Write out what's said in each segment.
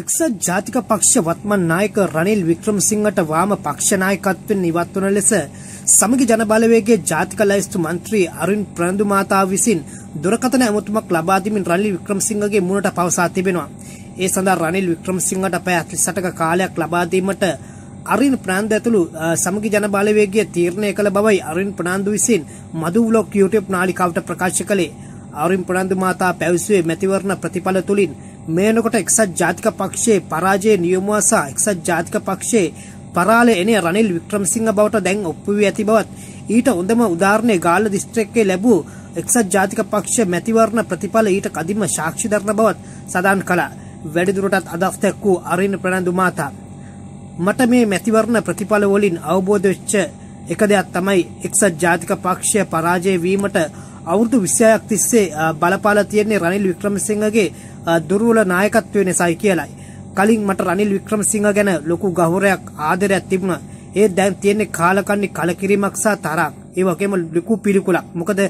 එක්සත් ජාතික පක්ෂ වත්මන් නායක රනිල් වික්‍රමසිංහට වාම පක්ෂ නායකත්වයෙන් ඉවත් වන ලෙස සමගි ජනබලවේගයේ ජාතික ලැයිස්තු මන්ත්‍රී අරුන් ප්‍රනඳු මාතා විසින් දුරකථන ඇමතුමක් ලබා දෙමින් රනිල් වික්‍රමසිංහගේ මුණට පවසා තිබෙනවා. ඒ සඳහා රනිල් වික්‍රමසිංහට පැය 38ක කාලයක් ලබා දීමට අරින් ප්‍රනාන්දු ඇතුළු සමගි ජනබලවේගය තීරණය කළ බවයි අරින් ප්‍රනාන්දු විසින් මදු බ්ලොග් YouTube නාලිකාවට ප්‍රකාශ කළේ. අරින් ප්‍රනාන්දු මාතා පැවසුවේ මැතිවරණ ප්‍රතිඵල තුලින් මේනකොට එක්සත් ජාතික පක්ෂයේ පරාජය නියමුවසා එක්සත් ජාතික පක්ෂයේ පරාල එනේ රනිල් වික්‍රමසිංහ බවට දැන් ඔප්පු වී ඇති බවත් ඊට හොඳම උදාහරණය ගාල්ල දිස්ත්‍රික්කයේ ලැබූ එක්සත් ජාතික පක්ෂ මැතිවරණ ප්‍රතිඵල ඊට කදිම සාක්ෂි දරන බවත් සඳහන් කළා. වැඩිදුරටත් අදහස් දක්වූ අරින් ප්‍රනන්දු මාතා. මට මේ මැතිවරණ ප්‍රතිඵල වලින් අවබෝධ වෙච්ච එක දෙයක් තමයි එක්සත් ජාතික පක්ෂය පරාජය වීමට අවුරුදු 26ක් තිස්සේ බලපාලා තියෙන රනිල් වික්‍රමසිංහගේ දුරුවල නායකත්වය නිසායි කියලයි. කලින් මට රනිල් වික්‍රමසිංහ ගැන ලොකු ගහුරයක් ආදරයක් තිබුණා. ඒ දැන් තියෙන්නේ කාලකන්නේ කලකිරීමක් සහ තරක්. ඒ වගේම ලොකු පිළිකුලක්. මොකද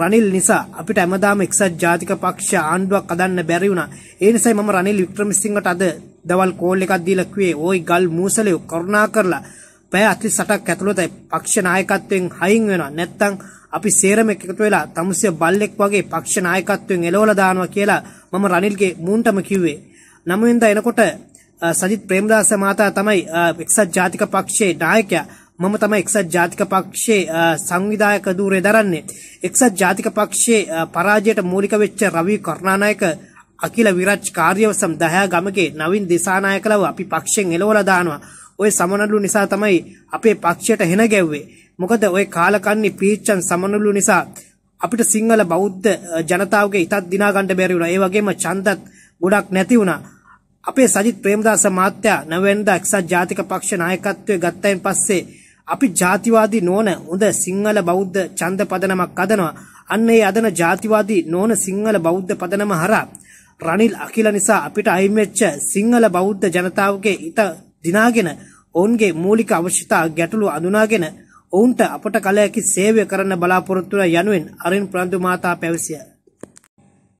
රනිල් නිසා අපිට හැමදාම එක්සත් ජාතික පක්ෂ ආණ්ඩුවක් අදන්න බැරි වුණා. ඒ නිසායි මම රනිල් වික්‍රමසිංහට අද දවල් කෝල් එකක් දීලා කිව්වේ "ඔයි ගල් මූසලයෝ කරුණා කරලා පැය 48ක් ඇතුළත පක්ෂ නායකත්වයෙන් හයින් වෙනවා. නැත්තම් අපි සේරම එකතු වෙලා තමුසේ බල්ලෙක් වගේ පක්ෂ නායකත්වයෙන් එලවලා දානවා" කියලා මම රනිල්ගේ මූන්ටම කිව්වේ. නමුවෙන්ද එනකොට සජිත් ප්‍රේමදාස මහතා තමයි එක්සත් ජාතික පක්ෂයේ නායකයා. මම තමයි එක්සත් ජාතික පක්ෂයේ සංවිධායක ධූරය දරන්නේ. එක්සත් ජාතික පක්ෂයේ පරාජයට මූලික වෙච්ච රවි කරුණානායක අකිල විරාජ් කාර්යවසම් 10 ගමකේ නවින් දිසානායකලව අපි පක්ෂයෙන් එලවලා දානවා. ওই සමනලු නිසා තමයි අපේ පක්ෂයට හෙන ගැව්වේ. මොකද ওই කාලකන්ණි පීච්චන් සමනලු නිසා අපිට සිංහල බෞද්ධ ජනතාවගේ හිතත් දිනා ගන්න බැරි වුණා. ඒ වගේම ඡන්දත් ගොඩක් නැති වුණා. අපේ සජිත් ප්‍රේමදාස මහත්තයා නවෙන්දා එක්සත් ජාතික පක්ෂ නායකත්වයේ ගත්තයින් පස්සේ අපි ජාතිවාදී නොවන හොඳ සිංහල බෞද්ධ ඡන්ද පදනමක් අදනවා. අන්න ඒ අදන ජාතිවාදී නොවන සිංහල බෞද්ධ පදනම හරහා රනිල් අකිල නිසා අපිට අයින් වෙච්ච සිංහල බෞද්ධ ජනතාවගේ හිත දිනාගෙන ඔවුන්ගේ මූලික අවශ්‍යතා ගැටලු අඳුනාගෙන ඔවුන්ට අපට කල හැකි සේවය කරන්න බලාපොරොත්තු වන යනුවෙන් අරින් ප්‍රන්දු මාතා පැවසිය.